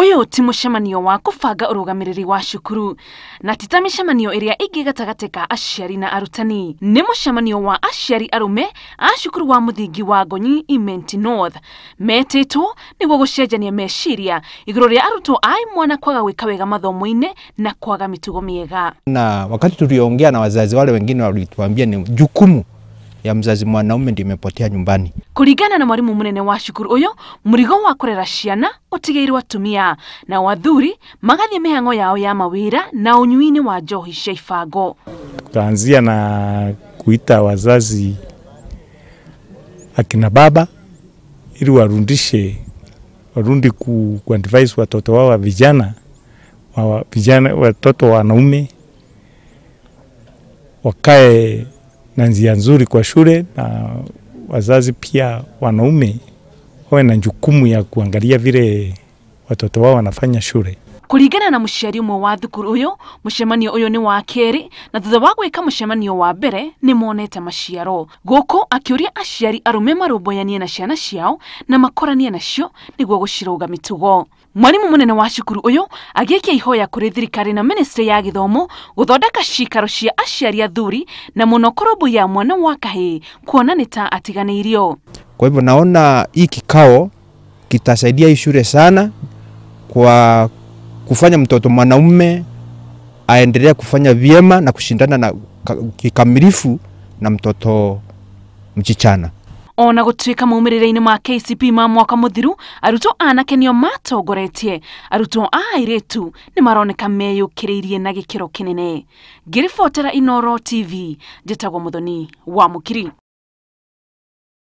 uyu ti mucemanio wa kũbanga ũrũgamĩrĩri wa cukuru na ti ta mĩcemanio iria ĩngĩ gatagatĩ ka aciari na arutani nĩ mũcemanio wa aciari arume a cukuru wa mũthingi wa ngonyi imenti north metĩtwo nĩguo gũcenjania meciria igũrũ rĩa arutwo a mwana kwaga gwĩka wega mathomo-inĩ na kwaga mitugo miega na wakati tuliongea na wazazi wale wengine walituambia ni jukumu ya mzazi mwanaume ndi imepotea nyumbani. Kulingana na mwalimu mnene wa cukuru huyo, mrigo wa kurera ciana utigeirwo atumia na wathuri magathie mihango yao ya mawira na unyuini wa njohi cia ibango. Tutaanzia na kuita wazazi akina baba ili warundishe warundi ku, ku advise watoto wao wa vijana wa vijana watoto wanaume wakae na njia nzuri kwa shule, na wazazi pia wanaume wawe na jukumu ya kuangalia vile watoto wao wanafanya shule kuringana na mũciari ũmwe wa thukuru ũyũ mũcemanio ũyũ nĩ wa kerĩ na thutha wa gwĩka mũcemanio wa mbere nĩ monete maciaro gũkũ akĩũria aciari arũme marũmbũyanie na ciana ciao na makoranie nacio nĩguo gũcirũga mĩtugo mwarimu mũnene wa cukuru ũyũ agĩikia ihoya kũrĩ thirikari na ministry ya gĩthomo gũthondeka ciikaro cia aciari athuri na mũno kũrũmbũiya mwana wa kahĩĩ kuona nĩ ta atiganĩirio kwa hivyo naona hii kikao kitasaidia hii sana kwa kufanya mtoto mwanaume aendelea kufanya vyema na kushindana na kikamilifu na mtoto mchichana ona gutwika maumirire ma KCP ma mwaka muthiru arutwo anake nio matongoretie arutwo a airitu ni maroneka meyukiriirie na gikiro kinene ngiribotera inoro tv njitagwo muthoni wa mukiri